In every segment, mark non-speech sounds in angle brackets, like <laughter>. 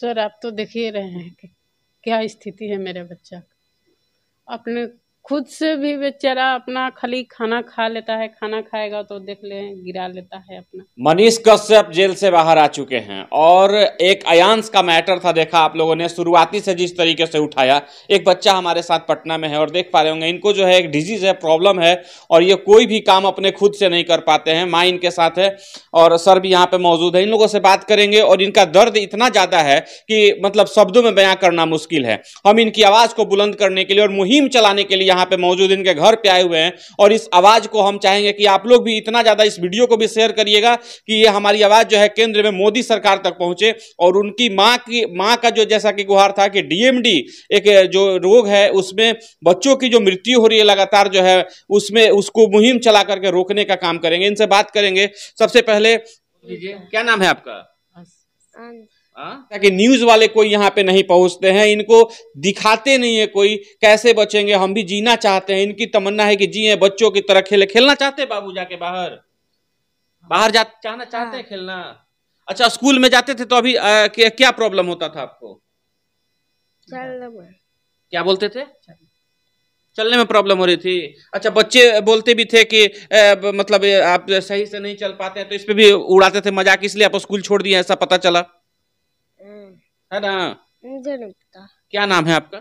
Sir आप तो देख ही रहे हैं कि क्या स्थिति है मेरे बच्चा का आपने खुद से भी बेचारा अपना खाली खाना खा लेता है खाना खाएगा तो देख ले गिरा लेता है अपना मनीष कश्यप जेल से बाहर आ चुके हैं और एक अयांश का मैटर था देखा आप लोगों ने शुरुआती से जिस तरीके से उठाया एक बच्चा हमारे साथ पटना में है और देख पा रहे होंगे इनको जो है एक डिजीज है प्रॉब्लम है और ये कोई भी काम अपने खुद से नहीं कर पाते हैं माँ इनके साथ है और सर भी यहाँ पे मौजूद है इन लोगों से बात करेंगे और इनका दर्द इतना ज्यादा है कि मतलब शब्दों में बयां करना मुश्किल है हम इनकी आवाज को बुलंद करने के लिए और मुहिम चलाने के लिए यहाँ पे मौजूद इनके घर पे आए हुए हैं और इस आवाज़ को हम चाहेंगे कि आप लोग भी इतना ज़्यादा इस वीडियो को भी शेयर करिएगा कि ये हमारी आवाज़ जो है केंद्र में मोदी सरकार तक पहुंचे और उनकी माँ की माँ का जो जैसा कि गुहार था कि डीएमडी एक जो रोग है उसमें बच्चों की जो मृत्यु हो रही है लगातार जो है उसमें उसको मुहिम चला करके रोकने का काम करेंगे इनसे बात करेंगे सबसे पहले क्या नाम है आपका हाँ? ताकि न्यूज वाले कोई यहाँ पे नहीं पहुंचते हैं इनको दिखाते नहीं है कोई कैसे बचेंगे हम भी जीना चाहते हैं इनकी तमन्ना है कि है बच्चों की तरह खेले खेलना चाहते बाबू जाके बाहर बाहर जा चाहना चाहते हैं हाँ। खेलना अच्छा स्कूल में जाते थे तो अभी आ, क्या प्रॉब्लम होता था आपको क्या बोलते थे चलने में प्रॉब्लम हो रही थी अच्छा बच्चे बोलते भी थे कि ए, मतलब आप सही से नहीं चल पाते हैं तो इस पर भी उड़ाते थे मजाक इसलिए आप स्कूल छोड़ दिया ऐसा पता चला है ना मुझे नहीं पता क्या नाम है आपका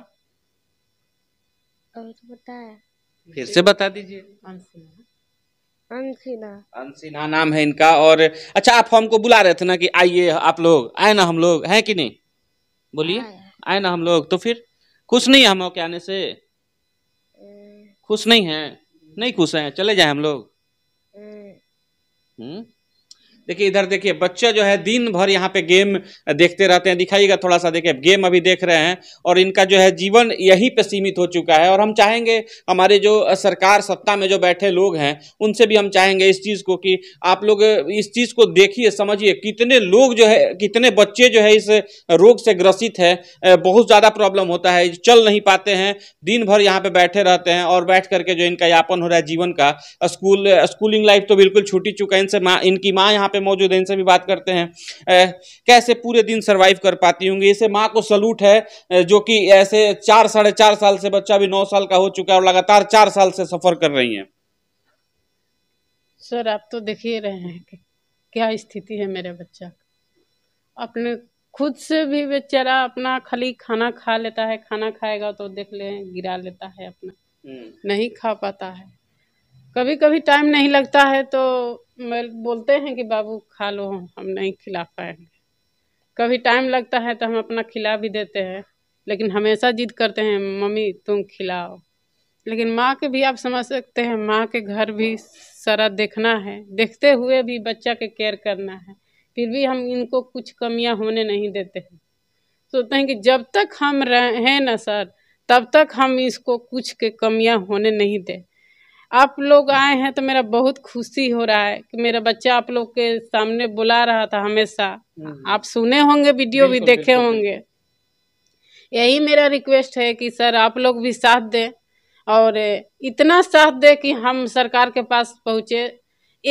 अभी तो बताया फिर से बता दीजिए अंशिना अंशिना नाम है इनका और अच्छा आप हमको बुला रहे थे ना कि आइए आप लोग आए ना हम लोग हैं कि नहीं बोलिए आए ना हम लोग तो फिर खुश नहीं है हम के आने से हम्म। खुश नहीं है नहीं खुश हैं चले जाए हम लोग हम्म, हम्म। देखिए इधर देखिए बच्चे जो है दिन भर यहाँ पे गेम देखते रहते हैं दिखाइएगा थोड़ा सा देखिए गेम अभी देख रहे हैं और इनका जो है जीवन यहीं पे सीमित हो चुका है और हम चाहेंगे हमारे जो सरकार सत्ता में जो बैठे लोग हैं उनसे भी हम चाहेंगे इस चीज़ को कि आप लोग इस चीज़ को देखिए समझिए कितने लोग जो है कितने बच्चे जो है इस रोग से ग्रसित है बहुत ज़्यादा प्रॉब्लम होता है चल नहीं पाते हैं दिन भर यहाँ पे बैठे रहते हैं और बैठ करके जो इनका यापन हो रहा है जीवन का स्कूल स्कूलिंग लाइफ तो बिल्कुल छूटी चुका है इनसे माँ इनकी माँ यहाँ पर मौजूद है इनसे भी बात करते हैं कैसे पूरे दिन सर्वाइव कर पाती होंगी इसे माँ को सलूट है जो कि ऐसे चार साढ़े चार साल से बच्चा भी नौ साल का हो चुका है और लगातार चार साल से सफर कर रही है सर आप तो देख ही रहे हैं कि क्या स्थिति है मेरे बच्चा अपने खुद से भी बेचारा अपना खाली खाना खा लेता है खाना खाएगा तो देख ले गिरा लेता है अपना हम्म। नहीं खा पाता है कभी कभी टाइम नहीं लगता है तो बोलते हैं कि बाबू खा लो हम नहीं खिला पाएंगे कभी टाइम लगता है तो हम अपना खिला भी देते हैं लेकिन हमेशा जिद करते हैं मम्मी तुम खिलाओ लेकिन माँ के भी आप समझ सकते हैं माँ के घर भी सारा देखना है देखते हुए भी बच्चा के केयर करना है फिर भी हम इनको कुछ कमियाँ होने नहीं देते हैं सोचते हैं कि जब तक हम रहें ना सर तब तक हम इसको कुछ के कमियाँ होने नहीं दें आप लोग आए हैं तो मेरा बहुत खुशी हो रहा है कि मेरा बच्चा आप लोग के सामने बुला रहा था हमेशा हम्म। आप सुने होंगे वीडियो भी देखे होंगे यही मेरा रिक्वेस्ट है कि सर आप लोग भी साथ दें और इतना साथ दें कि हम सरकार के पास पहुँचे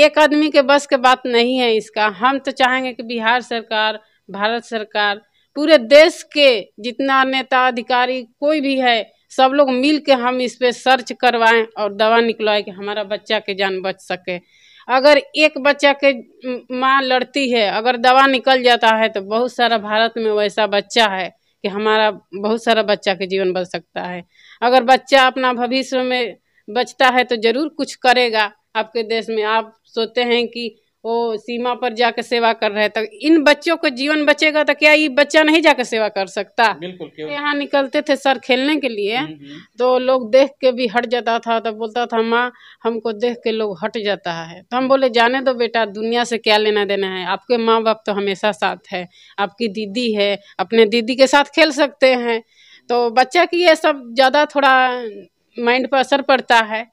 एक आदमी के बस के बात नहीं है इसका हम तो चाहेंगे कि बिहार सरकार भारत सरकार पूरे देश के जितना नेता अधिकारी कोई भी है सब लोग मिल के हम इस पर सर्च करवाएं और दवा निकलवाएं कि हमारा बच्चा के जान बच सके अगर एक बच्चा के माँ लड़ती है अगर दवा निकल जाता है तो बहुत सारा भारत में वैसा बच्चा है कि हमारा बहुत सारा बच्चा के जीवन बच सकता है अगर बच्चा अपना भविष्य में बचता है तो ज़रूर कुछ करेगा आपके देश में आप सोचते हैं कि वो सीमा पर जाकर सेवा कर रहे तो इन बच्चों को जीवन बचेगा तो क्या ये बच्चा नहीं जाकर सेवा कर सकता बिल्कुल तो यहाँ निकलते थे सर खेलने के लिए हम्म, हम्म। तो लोग देख के भी हट जाता था तो बोलता था माँ हमको देख के लोग हट जाता है तो हम बोले जाने दो बेटा दुनिया से क्या लेना देना है आपके माँ बाप तो हमेशा साथ है आपकी दीदी है अपने दीदी के साथ खेल सकते हैं तो बच्चा की ये सब ज़्यादा थोड़ा माइंड पर असर पड़ता है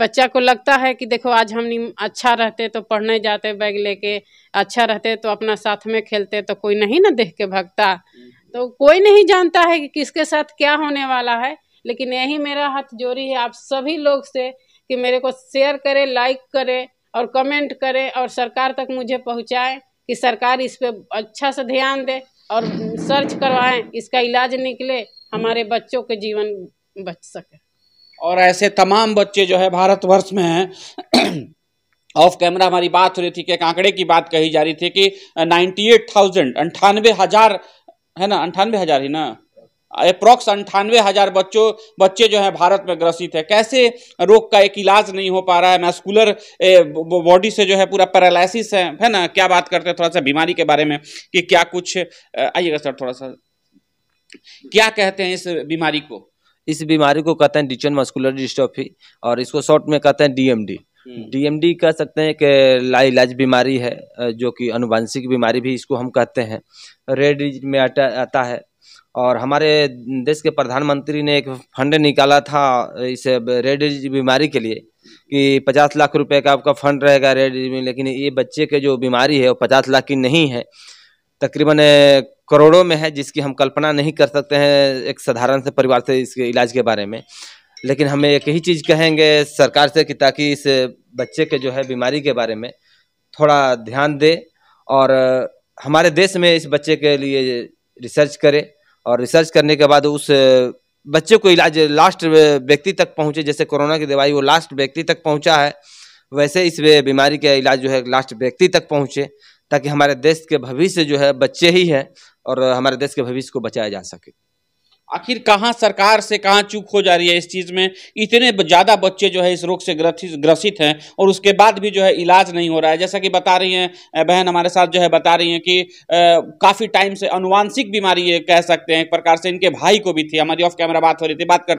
बच्चा को लगता है कि देखो आज हम अच्छा रहते तो पढ़ने जाते बैग लेके अच्छा रहते तो अपना साथ में खेलते तो कोई नहीं ना देख के भगता तो कोई नहीं जानता है कि किसके साथ क्या होने वाला है लेकिन यही मेरा हाथ जोड़ी है आप सभी लोग से कि मेरे को शेयर करें लाइक करें और कमेंट करें और सरकार तक मुझे पहुँचाएँ कि सरकार इस पर अच्छा सा ध्यान दे और सर्च करवाएं इसका इलाज निकले हमारे बच्चों के जीवन बच सके और ऐसे तमाम बच्चे जो है भारतवर्ष में हैं <clears throat> ऑफ कैमरा हमारी बात हो रही थी कि एक आंकड़े की बात कही जा रही थी कि नाइन्टी एट थाउजेंड अंठानवे हजार है ना अंठानवे हजार ही ना अप्रोक्स अंठानवे हजार बच्चों बच्चे जो है भारत में ग्रसित है कैसे रोग का एक इलाज नहीं हो पा रहा है मैस्कुलर बॉडी से जो है पूरा पैरालिसिस है है ना क्या बात करते हैं थोड़ा सा बीमारी के बारे में कि क्या कुछ आइएगा सर थोड़ा सा क्या कहते हैं इस बीमारी को इस बीमारी को कहते हैं डिचन मस्कुलर डिस्ट्रॉफी और इसको शॉर्ट में कहते हैं डीएमडी हम्म। डीएमडी कह सकते हैं कि लाइलाज बीमारी है जो कि अनुवांशिक बीमारी भी इसको हम कहते हैं रेड में आता आता है और हमारे देश के प्रधानमंत्री ने एक फंड निकाला था इस रेड बीमारी के लिए कि पचास लाख रुपए का आपका फंड रहेगा रेड में लेकिन ये बच्चे के जो बीमारी है वो पचास लाख की नहीं है तकरीबन करोड़ों में है जिसकी हम कल्पना नहीं कर सकते हैं एक साधारण से परिवार से इसके इलाज के बारे में लेकिन हमें एक ही चीज़ कहेंगे सरकार से कि ताकि इस बच्चे के जो है बीमारी के बारे में थोड़ा ध्यान दे और हमारे देश में इस बच्चे के लिए रिसर्च करे और रिसर्च करने के बाद उस बच्चे को इलाज लास्ट व्यक्ति तक पहुँचे जैसे कोरोना की दवाई वो लास्ट व्यक्ति तक पहुँचा है वैसे इस बीमारी का इलाज जो है लास्ट व्यक्ति तक पहुँचे ताकि हमारे देश के भविष्य जो है बच्चे ही है और हमारे देश के भविष्य को बचाया जा सके आखिर कहाँ सरकार से कहाँ चूक हो जा रही है इस चीज़ में इतने ज़्यादा बच्चे जो है इस रोग से ग्रसित हैं और उसके बाद भी जो है इलाज नहीं हो रहा है जैसा कि बता रही हैं बहन हमारे साथ जो है बता रही हैं कि काफ़ी टाइम से अनुवांशिक बीमारी कह सकते हैं एक प्रकार से इनके भाई को भी थी हमारी ऑफ कैमरा बात हो रही थी बात कर